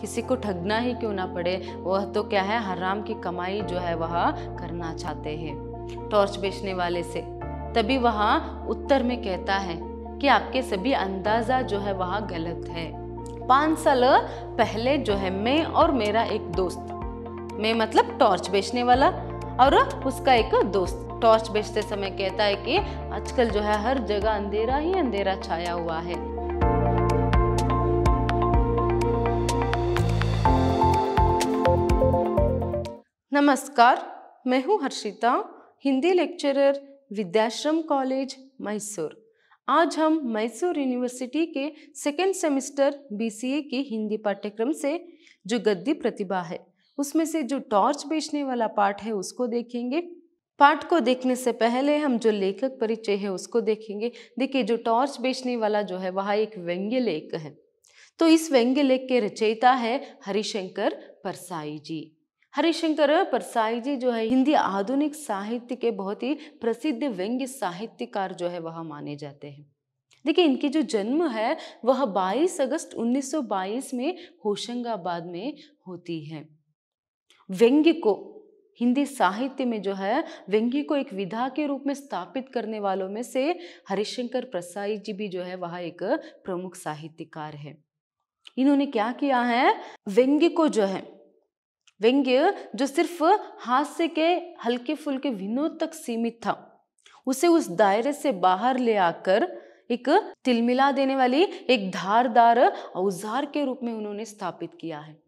किसी को ठगना ही क्यों ना पड़े वह तो क्या है हराम की कमाई जो है वह करना चाहते हैं टॉर्च बेचने वाले से तभी वह उत्तर में कहता है कि आपके सभी अंदाज़ा जो है वह गलत है पाँच साल पहले जो है मैं और मेरा एक दोस्त मैं मतलब टॉर्च बेचने वाला और उसका एक दोस्त टॉर्च बेचते समय कहता है कि आजकल जो है हर जगह अंधेरा ही अंधेरा छाया हुआ है नमस्कार मैं हूं हर्षिता हिंदी लेक्चरर विद्याश्रम कॉलेज मैसूर आज हम मैसूर यूनिवर्सिटी के सेकेंड सेमेस्टर बीसीए के हिंदी पाठ्यक्रम से जो गद्दी प्रतिभा है उसमें से जो टॉर्च बेचने वाला पाठ है उसको देखेंगे पाठ को देखने से पहले हम जो लेखक परिचय है उसको देखेंगे देखिए जो टॉर्च बेचने वाला जो है वह एक व्यंग्य लेख है तो इस व्यंग्य लेख के रचयिता है हरिशंकर परसाई जी हरिशंकर परसाई जी जो है हिंदी आधुनिक साहित्य के बहुत ही प्रसिद्ध व्यंग्य साहित्यकार जो है वह माने जाते हैं देखिए इनकी जो जन्म है वह 22 अगस्त 1922 में होशंगाबाद में होती है व्यंग्य को हिंदी साहित्य में जो है व्यंग्य को एक विधा के रूप में स्थापित करने वालों में से हरिशंकर प्रसाई जी भी जो है वह एक प्रमुख साहित्यकार है इन्होंने क्या किया है व्यंग्य को जो है व्यंग्य जो सिर्फ हास्य के हल्के फुल्के विनोद तक सीमित था उसे उस दायरे से बाहर ले आकर एक तिलमिला देने वाली एक धारदार औजार के रूप में उन्होंने स्थापित किया है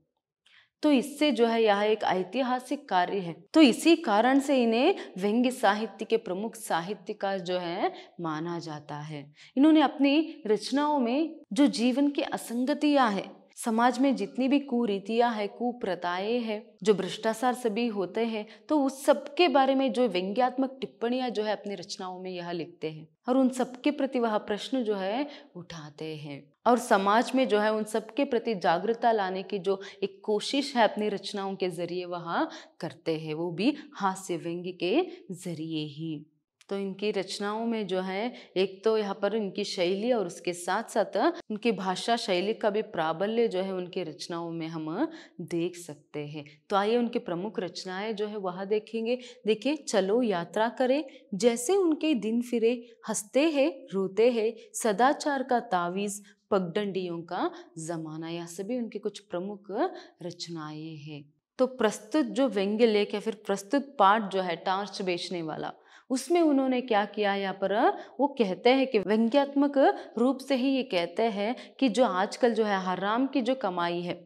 तो इससे जो है यह एक ऐतिहासिक कार्य है तो इसी कारण से इन्हें व्यंग्य साहित्य के प्रमुख साहित्यकार जो है माना जाता है इन्होंने अपनी रचनाओं में जो जीवन की असंगतियां हैं समाज में जितनी भी कुरीतियाँ हैं कुप्रथाएँ हैं जो भ्रष्टाचार सभी होते हैं तो उस सब के बारे में जो व्यंग्यात्मक टिप्पणियाँ जो है अपनी रचनाओं में यह लिखते हैं और उन सबके प्रति वह प्रश्न जो है उठाते हैं और समाज में जो है उन सबके प्रति जागरूकता लाने की जो एक कोशिश है अपनी रचनाओं के जरिए वह करते हैं वो भी हास्य व्यंग्य के जरिए ही तो इनकी रचनाओं में जो है एक तो यहाँ पर इनकी शैली और उसके साथ साथ उनकी भाषा शैली का भी प्राबल्य जो है उनकी रचनाओं में हम देख सकते हैं तो आइए उनकी प्रमुख रचनाएं जो है वह देखेंगे देखिए चलो यात्रा करें जैसे उनके दिन फिरे हंसते हैं रोते हैं सदाचार का तावीज़ पगडंडियों का ज़माना यह सभी उनकी कुछ प्रमुख रचनाएं हैं तो प्रस्तुत जो व्यंग्य लेख या फिर प्रस्तुत पाठ जो है टार्च बेचने वाला उसमें उन्होंने क्या किया यहाँ पर वो कहते हैं कि व्यंग्यात्मक रूप से ही ये कहते हैं कि जो आजकल जो है हराम की जो कमाई है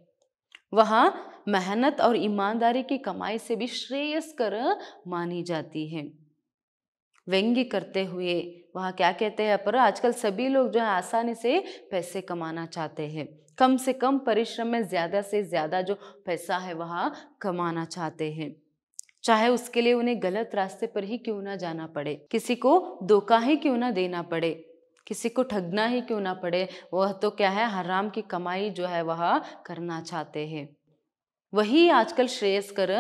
वह मेहनत और ईमानदारी की कमाई से भी श्रेयस्कर मानी जाती है व्यंग्य करते हुए वहाँ क्या कहते हैं पर आजकल सभी लोग जो है आसानी से पैसे कमाना चाहते हैं कम से कम परिश्रम में ज़्यादा से ज़्यादा जो पैसा है वह कमाना चाहते हैं चाहे उसके लिए उन्हें गलत रास्ते पर ही क्यों ना जाना पड़े किसी को धोखा ही क्यों ना देना पड़े किसी को ठगना ही क्यों ना पड़े वह तो क्या है हराम की कमाई जो है वह करना चाहते हैं वही आजकल श्रेयस्कर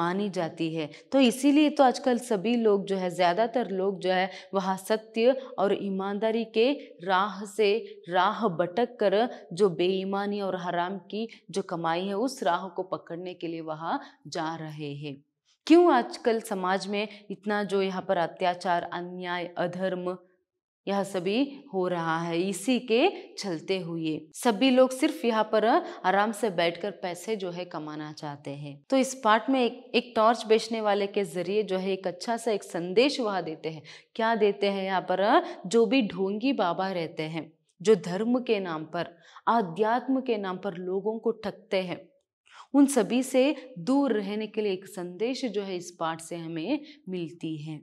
मानी जाती है तो इसीलिए तो आजकल सभी लोग जो है ज़्यादातर लोग जो है वह सत्य और ईमानदारी के राह से राह भटक कर जो बेईमानी और हराम की जो कमाई है उस राह को पकड़ने के लिए वहाँ जा रहे हैं क्यों आजकल समाज में इतना जो यहाँ पर अत्याचार अन्याय अधर्म यह सभी हो रहा है इसी के चलते हुए सभी लोग सिर्फ यहाँ पर आराम से बैठकर पैसे जो है कमाना चाहते हैं तो इस पार्ट में एक, एक टॉर्च बेचने वाले के जरिए जो है एक अच्छा सा एक संदेश वहाँ देते हैं क्या देते हैं यहाँ पर जो भी ढोंगी बाबा रहते हैं जो धर्म के नाम पर आध्यात्म के नाम पर लोगों को ठगते हैं उन सभी से दूर रहने के लिए एक संदेश जो है इस पाठ से हमें मिलती है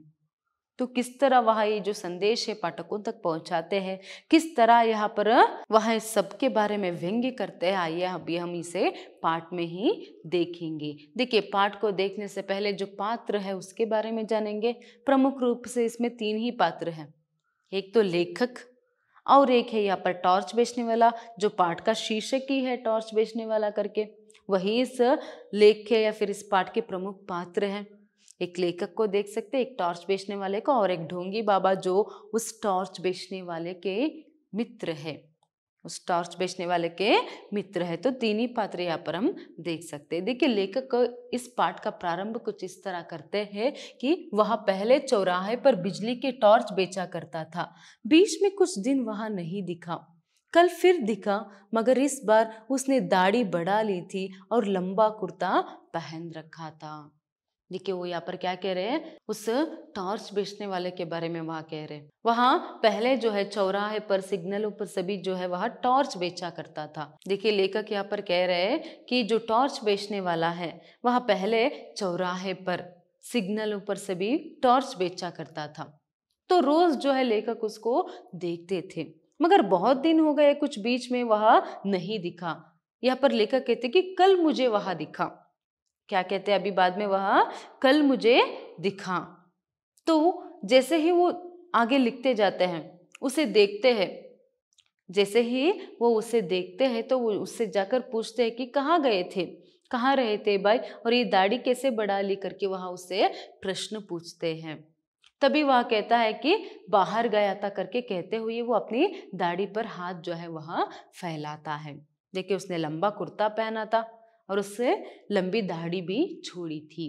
तो किस तरह वह ये जो संदेश है पाठकों तक पहुंचाते हैं किस तरह यहाँ पर वह सबके बारे में व्यंग्य करते हैं आइए अभी हम इसे पाठ में ही देखेंगे देखिए पाठ को देखने से पहले जो पात्र है उसके बारे में जानेंगे प्रमुख रूप से इसमें तीन ही पात्र हैं एक तो लेखक और एक है यहाँ पर टॉर्च बेचने वाला जो पाठ का शीर्षक ही है टॉर्च बेचने वाला करके वही इस लेख के या फिर इस पाठ के प्रमुख पात्र हैं एक लेखक को देख सकते एक टॉर्च बेचने वाले को और एक ढोंगी बाबा जो उस टॉर्च बेचने वाले के मित्र है उस टॉर्च बेचने वाले के मित्र है तो तीन ही पात्र यहाँ पर हम देख सकते हैं देखिए लेखक इस पाठ का प्रारंभ कुछ इस तरह करते हैं कि वह पहले चौराहे पर बिजली के टॉर्च बेचा करता था बीच में कुछ दिन वहाँ नहीं दिखा कल फिर दिखा मगर इस बार उसने दाढ़ी बढ़ा ली थी और लंबा कुर्ता पहन रखा था देखिए वो यहाँ पर क्या कह रहे हैं उस टॉर्च बेचने वाले के बारे में वहाँ कह रहे हैं वहाँ पहले जो है चौराहे पर सिग्नलों पर सभी जो है वहाँ टॉर्च बेचा करता था देखिए लेखक यहाँ पर कह रहे हैं कि जो टॉर्च बेचने वाला है वहाँ पहले चौराहे पर सिग्नलों पर सभी टॉर्च बेचा करता था तो रोज जो है लेखक उसको देखते थे मगर बहुत दिन हो गए कुछ बीच में वह नहीं दिखा यहाँ पर लेखक कहते कि कल मुझे वह दिखा क्या कहते अभी बाद में वह कल मुझे दिखा तो जैसे ही वो आगे लिखते जाते हैं उसे देखते हैं जैसे ही वो उसे देखते हैं तो वो उससे जाकर पूछते हैं कि कहाँ गए थे कहाँ रहे थे भाई और ये दाढ़ी कैसे बढ़ा ली करके वहाँ उससे प्रश्न पूछते हैं तभी वह कहता है कि बाहर गया था करके कहते हुए वो अपनी दाढ़ी पर हाथ जो है वह फैलाता है देखिए उसने लंबा कुर्ता पहना था और उससे लंबी दाढ़ी भी छोड़ी थी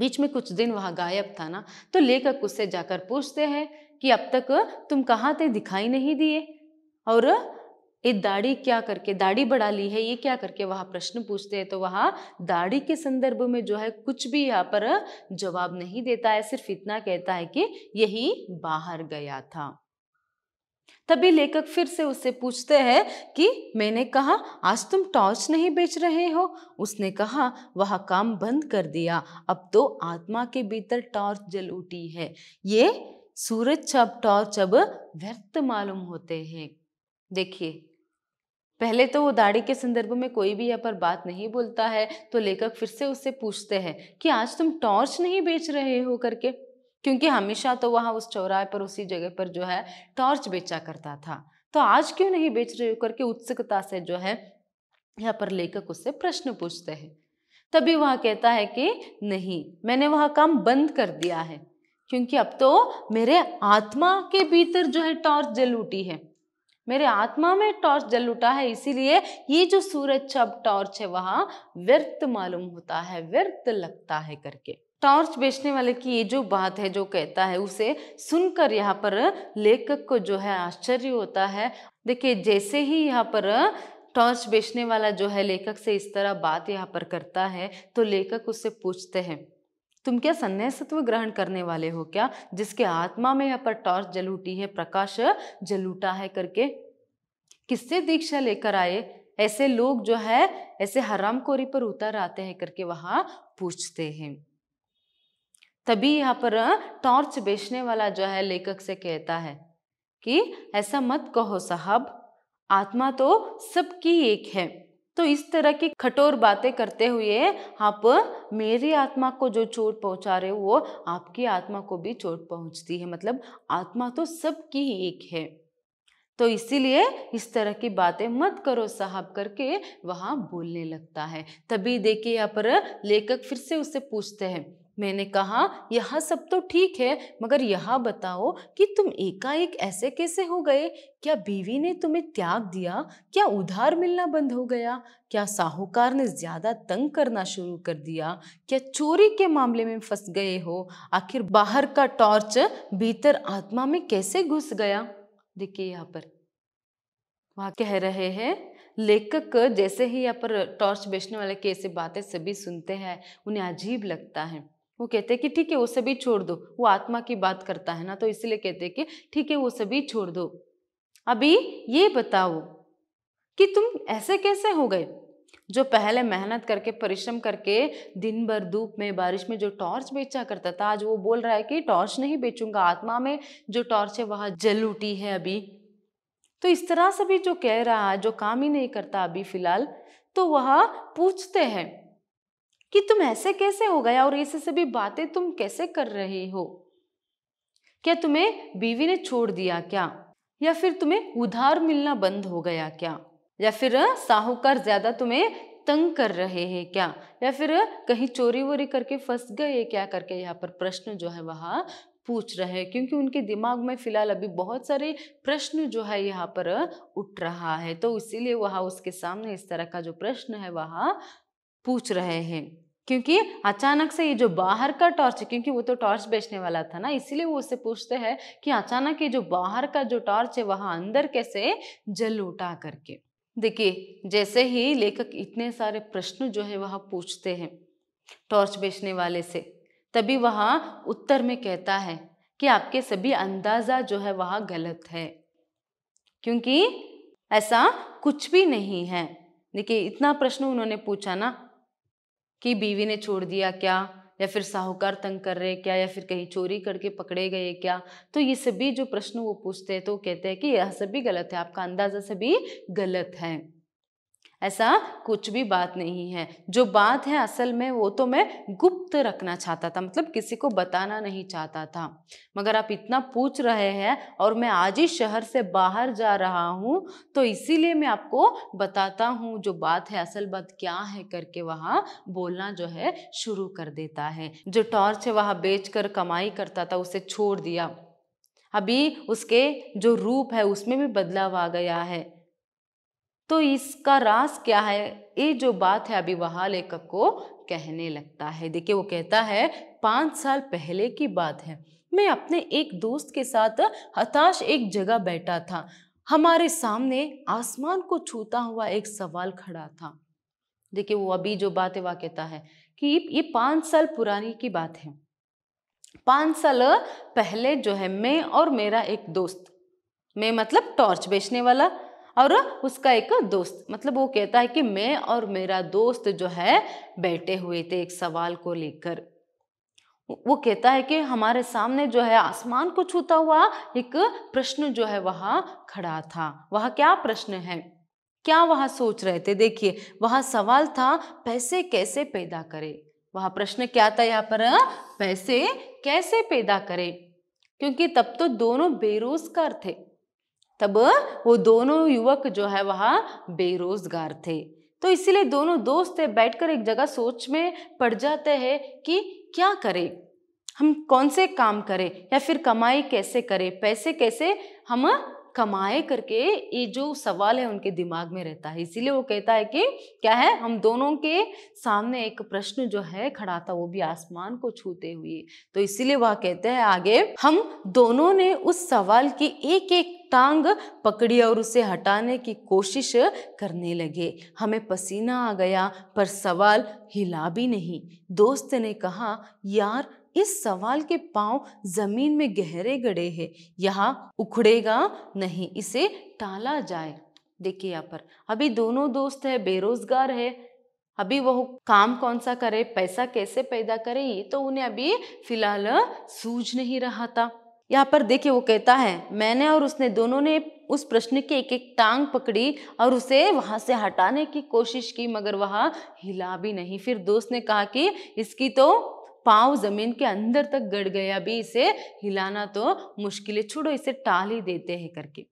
बीच में कुछ दिन वह गायब था ना तो लेखक उससे जाकर पूछते हैं कि अब तक तुम कहाँ थे दिखाई नहीं दिए और ये दाढ़ी क्या करके दाढ़ी बढ़ा ली है ये क्या करके वहाँ प्रश्न पूछते हैं तो वहाँ दाढ़ी के संदर्भ में जो है कुछ भी यहाँ पर जवाब नहीं देता है सिर्फ इतना कहता है कि यही बाहर गया था तभी लेखक फिर से उससे पूछते हैं कि मैंने कहा आज तुम टॉर्च नहीं बेच रहे हो उसने कहा वह काम बंद कर दिया अब तो आत्मा के भीतर टॉर्च जल उठी है ये सूरज अब टॉर्च अब व्यर्थ मालूम होते हैं देखिए पहले तो वो दाढ़ी के संदर्भ में कोई भी यहाँ पर बात नहीं बोलता है तो लेखक फिर से उससे पूछते हैं कि आज तुम टॉर्च नहीं बेच रहे हो करके क्योंकि हमेशा तो वहाँ उस चौराहे पर उसी जगह पर जो है टॉर्च बेचा करता था तो आज क्यों नहीं बेच रहे हो करके उत्सुकता से जो है यहाँ पर लेखक उससे प्रश्न पूछते हैं तभी वह कहता है कि नहीं मैंने वह काम बंद कर दिया है क्योंकि अब तो मेरे आत्मा के भीतर जो है टॉर्च जल उठी है मेरे आत्मा में टॉर्च जल उठा है इसीलिए ये जो सूरज अब टॉर्च है वहाँ व्यर्थ मालूम होता है व्यर्थ लगता है करके टॉर्च बेचने वाले की ये जो बात है जो कहता है उसे सुनकर यहाँ पर लेखक को जो है आश्चर्य होता है देखिए जैसे ही यहाँ पर टॉर्च बेचने वाला जो है लेखक से इस तरह बात यहाँ पर करता है तो लेखक उससे पूछते हैं तुम क्या संन्यासत्व ग्रहण करने वाले हो क्या जिसके आत्मा में यहाँ पर टॉर्च जलूटी है प्रकाश जलूटा है करके किससे दीक्षा लेकर आए ऐसे लोग जो है ऐसे हराम कोरी पर उतर आते हैं करके वहां पूछते हैं तभी यहाँ पर टॉर्च बेचने वाला जो है लेखक से कहता है कि ऐसा मत कहो साहब आत्मा तो सबकी एक है तो इस तरह की कठोर बातें करते हुए आप मेरी आत्मा को जो चोट पहुंचा रहे हो वो आपकी आत्मा को भी चोट पहुंचती है मतलब आत्मा तो सबकी ही एक है तो इसीलिए इस तरह की बातें मत करो साहब करके वहां बोलने लगता है तभी देखिए यहाँ पर लेखक फिर से उससे पूछते हैं मैंने कहा यह सब तो ठीक है मगर यह बताओ कि तुम एकाएक ऐसे कैसे हो गए क्या बीवी ने तुम्हें त्याग दिया क्या उधार मिलना बंद हो गया क्या साहूकार ने ज्यादा तंग करना शुरू कर दिया क्या चोरी के मामले में फंस गए हो आखिर बाहर का टॉर्च भीतर आत्मा में कैसे घुस गया देखिए यहाँ पर वहाँ कह रहे हैं लेखक जैसे ही यहाँ पर टॉर्च बेचने वाले की ऐसी बातें सभी सुनते हैं उन्हें अजीब लगता है वो कहते हैं कि ठीक है वो सभी छोड़ दो वो आत्मा की बात करता है ना तो इसलिए कहते हैं कि ठीक है वो सभी छोड़ दो अभी ये बताओ कि तुम ऐसे कैसे हो गए जो पहले मेहनत करके परिश्रम करके दिन भर धूप में बारिश में जो टॉर्च बेचा करता था आज वो बोल रहा है कि टॉर्च नहीं बेचूंगा आत्मा में जो टॉर्च है वह जल उठी है अभी तो इस तरह से भी जो कह रहा है जो काम ही नहीं करता अभी फिलहाल तो वह पूछते हैं कि तुम ऐसे कैसे हो गया और ऐसे सभी बातें तुम कैसे कर रहे हो क्या तुम्हें बीवी ने छोड़ दिया क्या या फिर तुम्हें उधार मिलना बंद हो गया क्या या फिर साहूकार ज्यादा तुम्हें तंग कर रहे हैं क्या या फिर कहीं चोरी वोरी करके फंस गए क्या करके यहाँ पर प्रश्न जो है वह पूछ रहे हैं क्योंकि उनके दिमाग में फिलहाल अभी बहुत सारे प्रश्न जो है यहाँ पर उठ रहा है तो इसीलिए वह उसके सामने इस तरह का जो प्रश्न है वह पूछ रहे हैं क्योंकि अचानक से ये जो बाहर का टॉर्च है क्योंकि वो तो टॉर्च बेचने वाला था ना इसीलिए वो उससे पूछते हैं कि अचानक ये जो बाहर का जो टॉर्च है वहां अंदर कैसे जल उठा करके देखिए जैसे ही लेखक इतने सारे प्रश्न जो है वह पूछते हैं टॉर्च बेचने वाले से तभी वह उत्तर में कहता है कि आपके सभी अंदाज़ा जो है वह गलत है क्योंकि ऐसा कुछ भी नहीं है देखिए इतना प्रश्न उन्होंने पूछा ना कि बीवी ने छोड़ दिया क्या या फिर साहूकार तंग कर रहे क्या या फिर कहीं चोरी करके पकड़े गए क्या तो ये सभी जो प्रश्न वो पूछते हैं तो कहते हैं कि यह सभी गलत है आपका अंदाज़ा सभी गलत है ऐसा कुछ भी बात नहीं है जो बात है असल में वो तो मैं गुप्त रखना चाहता था मतलब किसी को बताना नहीं चाहता था मगर आप इतना पूछ रहे हैं और मैं आज ही शहर से बाहर जा रहा हूँ तो इसीलिए मैं आपको बताता हूँ जो बात है असल बात क्या है करके वहाँ बोलना जो है शुरू कर देता है जो टॉर्च है वहाँ बेच कर कमाई करता था उसे छोड़ दिया अभी उसके जो रूप है उसमें भी बदलाव आ गया है तो इसका रास क्या है ये जो बात है अभी वहा लेखक को कहने लगता है देखिए वो कहता है पाँच साल पहले की बात है मैं अपने एक दोस्त के साथ हताश एक जगह बैठा था हमारे सामने आसमान को छूता हुआ एक सवाल खड़ा था देखिए वो अभी जो बात है वह कहता है कि ये पाँच साल पुरानी की बात है पाँच साल पहले जो है मैं और मेरा एक दोस्त मैं मतलब टॉर्च बेचने वाला और उसका एक दोस्त मतलब वो कहता है कि मैं और मेरा दोस्त जो है बैठे हुए थे एक सवाल को लेकर वो कहता है कि हमारे सामने जो है आसमान को छूता हुआ एक प्रश्न जो है वहाँ खड़ा था वह क्या प्रश्न है क्या वह सोच रहे थे देखिए वह सवाल था पैसे कैसे पैदा करें वह प्रश्न क्या था यहाँ पर पैसे कैसे पैदा करें क्योंकि तब तो दोनों बेरोजगार थे तब वो दोनों युवक जो है वह बेरोजगार थे तो इसीलिए दोनों दोस्त बैठकर एक जगह सोच में पड़ जाते हैं कि क्या करें हम कौन से काम करें या फिर कमाई कैसे करें पैसे कैसे हम कमाए करके ये जो सवाल है उनके दिमाग में रहता है इसीलिए वो कहता है कि क्या है हम दोनों के सामने एक प्रश्न जो है खड़ा था वो भी आसमान को छूते हुए तो इसीलिए वह कहते हैं आगे हम दोनों ने उस सवाल की एक एक टांग पकड़ी और उसे हटाने की कोशिश करने लगे हमें पसीना आ गया पर सवाल हिला भी नहीं दोस्त ने कहा यार इस सवाल के पांव जमीन में गहरे गड़े हैं यहाँ उखड़ेगा नहीं इसे टाला जाए देखिए यहाँ पर अभी दोनों दोस्त है बेरोजगार है अभी वह काम कौन सा करे पैसा कैसे पैदा करे ये तो उन्हें अभी फिलहाल सूझ नहीं रहा था यहाँ पर देखिए वो कहता है मैंने और उसने दोनों ने उस प्रश्न की एक एक टांग पकड़ी और उसे वहां से हटाने की कोशिश की मगर वह हिला भी नहीं फिर दोस्त ने कहा कि इसकी तो पाँव ज़मीन के अंदर तक गड़ गया भी इसे हिलाना तो मुश्किल है छोड़ो इसे टाल ही देते हैं करके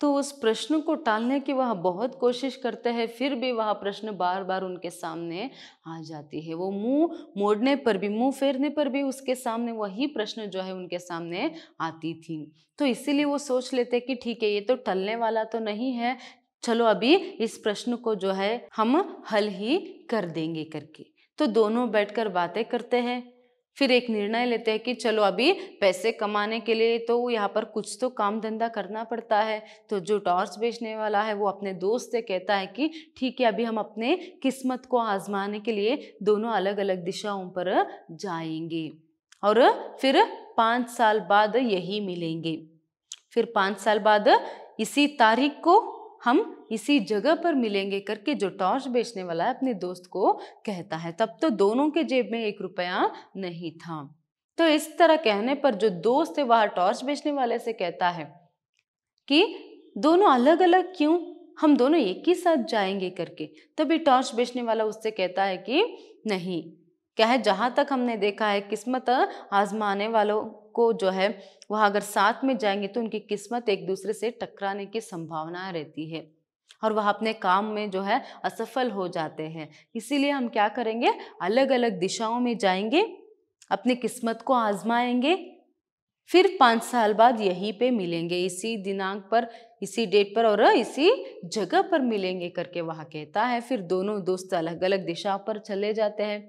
तो उस प्रश्न को टालने की वह बहुत कोशिश करते हैं फिर भी वह प्रश्न बार बार उनके सामने आ जाती है वो मुंह मोड़ने पर भी मुंह फेरने पर भी उसके सामने वही प्रश्न जो है उनके सामने आती थी तो इसीलिए वो सोच लेते कि ठीक है ये तो टलने वाला तो नहीं है चलो अभी इस प्रश्न को जो है हम हल ही कर देंगे करके तो दोनों बैठकर बातें करते हैं फिर एक निर्णय लेते हैं कि चलो अभी पैसे कमाने के लिए तो यहाँ पर कुछ तो काम धंधा करना पड़ता है तो जो टॉर्च बेचने वाला है वो अपने दोस्त से कहता है कि ठीक है अभी हम अपने किस्मत को आजमाने के लिए दोनों अलग अलग दिशाओं पर जाएंगे और फिर पाँच साल बाद यही मिलेंगे फिर पाँच साल बाद इसी तारीख को हम इसी जगह पर मिलेंगे करके जो टॉर्च बेचने वाला है अपने दोस्त को कहता है तब तो दोनों के जेब में एक रुपया नहीं था तो इस तरह कहने पर जो दोस्त है वह टॉर्च बेचने वाले से कहता है कि दोनों अलग अलग क्यों हम दोनों एक ही साथ जाएंगे करके तभी टॉर्च बेचने वाला उससे कहता है कि नहीं क्या है जहाँ तक हमने देखा है किस्मत आजमाने वालों को जो है वह अगर साथ में जाएंगे तो उनकी किस्मत एक दूसरे से टकराने की संभावना रहती है और वह अपने काम में जो है असफल हो जाते हैं इसीलिए हम क्या करेंगे अलग अलग दिशाओं में जाएंगे अपनी किस्मत को आजमाएंगे फिर पाँच साल बाद यहीं पे मिलेंगे इसी दिनांक पर इसी डेट पर और इसी जगह पर मिलेंगे करके वह कहता है फिर दोनों दोस्त अलग अलग दिशा पर चले जाते हैं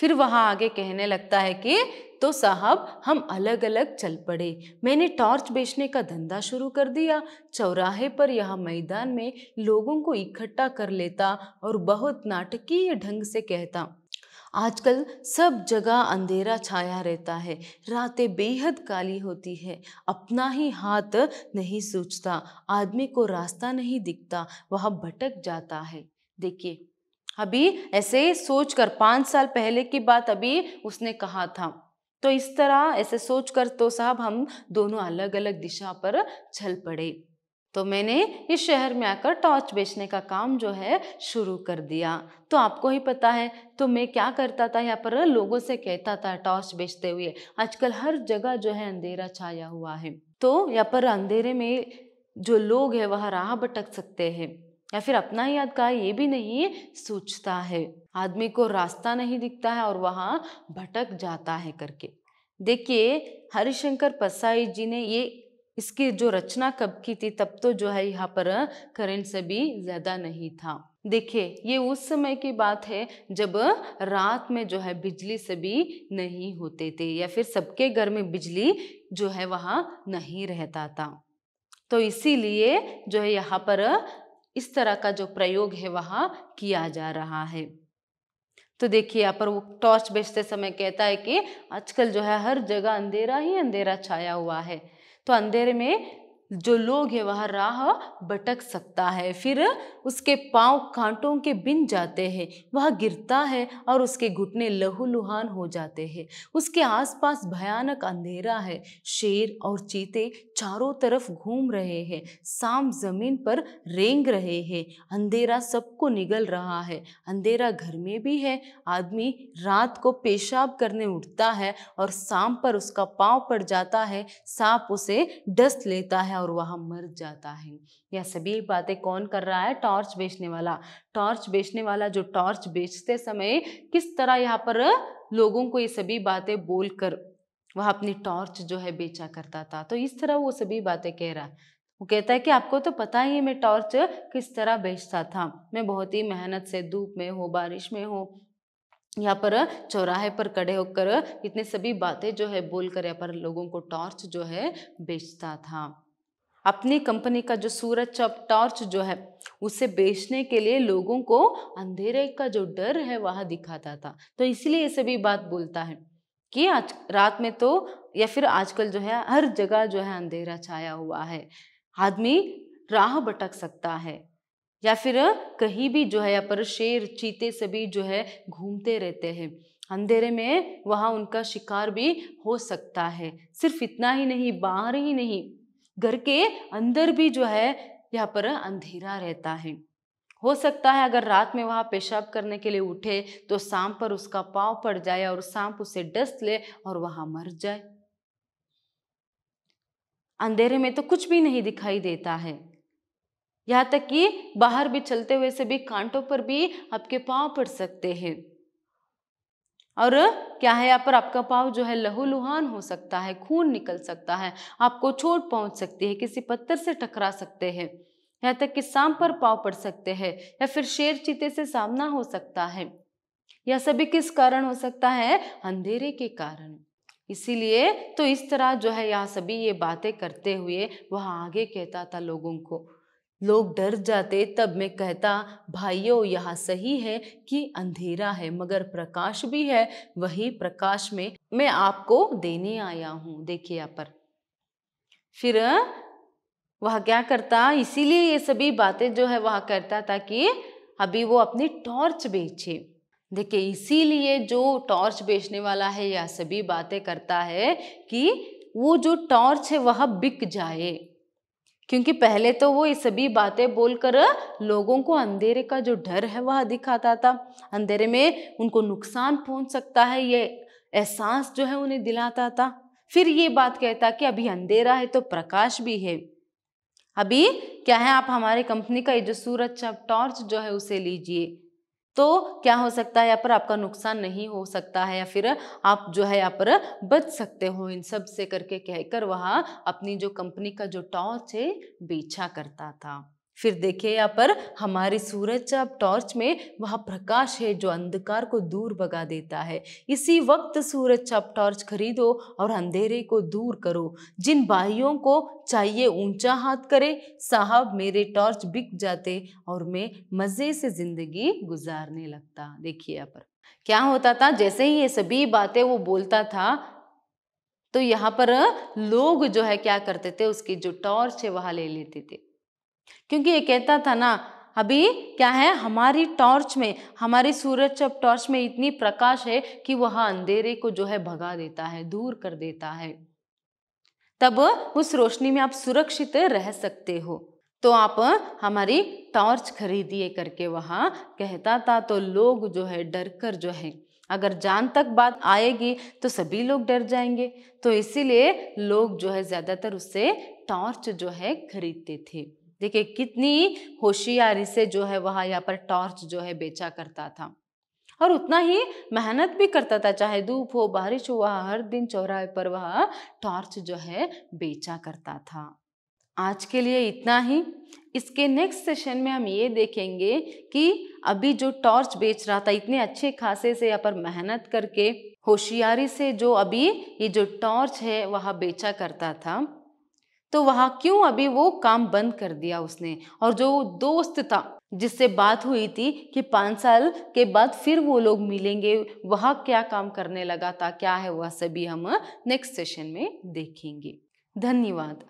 फिर वहाँ आगे कहने लगता है कि तो साहब हम अलग अलग चल पड़े मैंने टॉर्च बेचने का धंधा शुरू कर दिया चौराहे पर यह मैदान में लोगों को इकट्ठा कर लेता और बहुत नाटकीय ढंग से कहता आजकल सब जगह अंधेरा छाया रहता है रातें बेहद काली होती है अपना ही हाथ नहीं सूझता आदमी को रास्ता नहीं दिखता वह भटक जाता है देखिए अभी ऐसे ही सोच कर पाँच साल पहले की बात अभी उसने कहा था तो इस तरह ऐसे सोच कर तो साहब हम दोनों अलग अलग दिशा पर चल पड़े तो मैंने इस शहर में आकर टॉर्च बेचने का काम जो है शुरू कर दिया तो आपको ही पता है तो मैं क्या करता था यहाँ पर लोगों से कहता था टॉर्च बेचते हुए आजकल हर जगह जो है अंधेरा छाया हुआ है तो यहाँ पर अंधेरे में जो लोग हैं वह राह भटक सकते हैं या फिर अपना ही कहा ये भी नहीं सोचता है आदमी को रास्ता नहीं दिखता है और वहाँ भटक जाता है करके देखिए हरिशंकर पसाई जी ने ये इसकी जो रचना कब की थी तब तो जो है यहाँ पर करंट से भी ज़्यादा नहीं था देखिए ये उस समय की बात है जब रात में जो है बिजली सभी नहीं होते थे या फिर सबके घर में बिजली जो है वहाँ नहीं रहता था तो इसीलिए जो है यहाँ पर इस तरह का जो प्रयोग है वहाँ किया जा रहा है तो देखिए यहाँ पर वो टॉर्च बेचते समय कहता है कि आजकल जो है हर जगह अंधेरा ही अंधेरा छाया हुआ है तो अंधेरे में जो लोग है वह राह भटक सकता है फिर उसके पांव कांटों के बिन जाते हैं वह गिरता है और उसके घुटने लहूलुहान हो जाते हैं उसके आसपास भयानक अंधेरा है शेर और चीते चारों तरफ घूम रहे हैं सांप जमीन पर रेंग रहे हैं अंधेरा सबको निगल रहा है अंधेरा घर में भी है आदमी रात को पेशाब करने उठता है और सांप पर उसका पाँव पड़ जाता है सांप उसे डस लेता है और वहाँ मर जाता है यह सभी बातें कौन कर रहा है टॉर्च बेचने वाला टॉर्च बेचने वाला जो टॉर्च बेचते समय किस तरह यहाँ पर लोगों को ये सभी बातें बोलकर वह अपनी टॉर्च जो है बेचा करता था तो इस तरह वो सभी बातें कह रहा है वो कहता है कि आपको तो पता ही है मैं टॉर्च किस तरह बेचता था मैं बहुत ही मेहनत से धूप में हो बारिश में हो यहाँ पर चौराहे पर खड़े होकर इतने सभी बातें जो है बोलकर यहाँ पर लोगों को टॉर्च जो है बेचता था अपनी कंपनी का जो सूरज चप टॉर्च जो है उसे बेचने के लिए लोगों को अंधेरे का जो डर है वह दिखाता था तो इसलिए ये सभी बात बोलता है कि आज रात में तो या फिर आजकल जो है हर जगह जो है अंधेरा छाया हुआ है आदमी राह भटक सकता है या फिर कहीं भी जो है या पर शेर चीते सभी जो है घूमते रहते हैं अंधेरे में वहाँ उनका शिकार भी हो सकता है सिर्फ इतना ही नहीं बाहर ही नहीं घर के अंदर भी जो है यहाँ पर अंधेरा रहता है हो सकता है अगर रात में वहाँ पेशाब करने के लिए उठे तो सांप पर उसका पाँव पड़ जाए और सांप उसे डस ले और वहाँ मर जाए अंधेरे में तो कुछ भी नहीं दिखाई देता है यहाँ तक कि बाहर भी चलते हुए से भी कांटों पर भी आपके पाँव पड़ सकते हैं और क्या है यहाँ पर आपका पाव जो है लहूलुहान हो सकता है खून निकल सकता है आपको चोट पहुंच सकती है किसी पत्थर से टकरा सकते हैं यहाँ तक कि सांप पर पाव पड़ सकते हैं या फिर शेर चीते से सामना हो सकता है यह सभी किस कारण हो सकता है अंधेरे के कारण इसीलिए तो इस तरह जो है यह सभी ये बातें करते हुए वह आगे कहता था लोगों को लोग डर जाते तब मैं कहता भाइयों यह सही है कि अंधेरा है मगर प्रकाश भी है वही प्रकाश में मैं आपको देने आया हूँ देखिए यहाँ पर फिर वह क्या करता इसीलिए ये सभी बातें जो है वह करता ताकि अभी वो अपनी टॉर्च बेचे देखिए इसीलिए जो टॉर्च बेचने वाला है यह सभी बातें करता है कि वो जो टॉर्च है वह बिक जाए क्योंकि पहले तो वो ये सभी बातें बोलकर लोगों को अंधेरे का जो डर है वह दिखाता था अंधेरे में उनको नुकसान पहुंच सकता है ये एहसास जो है उन्हें दिलाता था फिर ये बात कहता कि अभी अंधेरा है तो प्रकाश भी है अभी क्या है आप हमारे कंपनी का ये जो सूरज टॉर्च जो है उसे लीजिए तो क्या हो सकता है यहाँ पर आपका नुकसान नहीं हो सकता है या फिर आप जो है यहाँ पर बच सकते हो इन सब से करके कहकर वह अपनी जो कंपनी का जो टॉर्च है बेचा करता था फिर देखिए यहाँ पर हमारे सूरज अब टॉर्च में वह प्रकाश है जो अंधकार को दूर भगा देता है इसी वक्त सूरज अब टॉर्च खरीदो और अंधेरे को दूर करो जिन भाइयों को चाहिए ऊंचा हाथ करे साहब मेरे टॉर्च बिक जाते और मैं मज़े से ज़िंदगी गुजारने लगता देखिए यहाँ पर क्या होता था जैसे ही ये सभी बातें वो बोलता था तो यहाँ पर लोग जो है क्या करते थे उसकी जो टॉर्च है वह ले लेते थे क्योंकि ये कहता था ना अभी क्या है हमारी टॉर्च में हमारी सूरज जब टॉर्च में इतनी प्रकाश है कि वह अंधेरे को जो है भगा देता है दूर कर देता है तब उस रोशनी में आप सुरक्षित रह सकते हो तो आप हमारी टॉर्च खरीदिए करके वहां कहता था तो लोग जो है डर कर जो है अगर जान तक बात आएगी तो सभी लोग डर जाएंगे तो इसीलिए लोग जो है ज़्यादातर उससे टॉर्च जो है खरीदते थे देखिए कितनी होशियारी से जो है वह यहाँ पर टॉर्च जो है बेचा करता था और उतना ही मेहनत भी करता था चाहे धूप हो बारिश हो वह हर दिन चौराहे पर वह टॉर्च जो है बेचा करता था आज के लिए इतना ही इसके नेक्स्ट सेशन में हम ये देखेंगे कि अभी जो टॉर्च बेच रहा था इतने अच्छे खासे से यहाँ पर मेहनत करके होशियारी से जो अभी ये जो टॉर्च है वह बेचा करता था तो वहाँ क्यों अभी वो काम बंद कर दिया उसने और जो दोस्त था जिससे बात हुई थी कि पाँच साल के बाद फिर वो लोग मिलेंगे वह क्या काम करने लगा था क्या है वह सभी हम नेक्स्ट हाँ, सेशन में देखेंगे धन्यवाद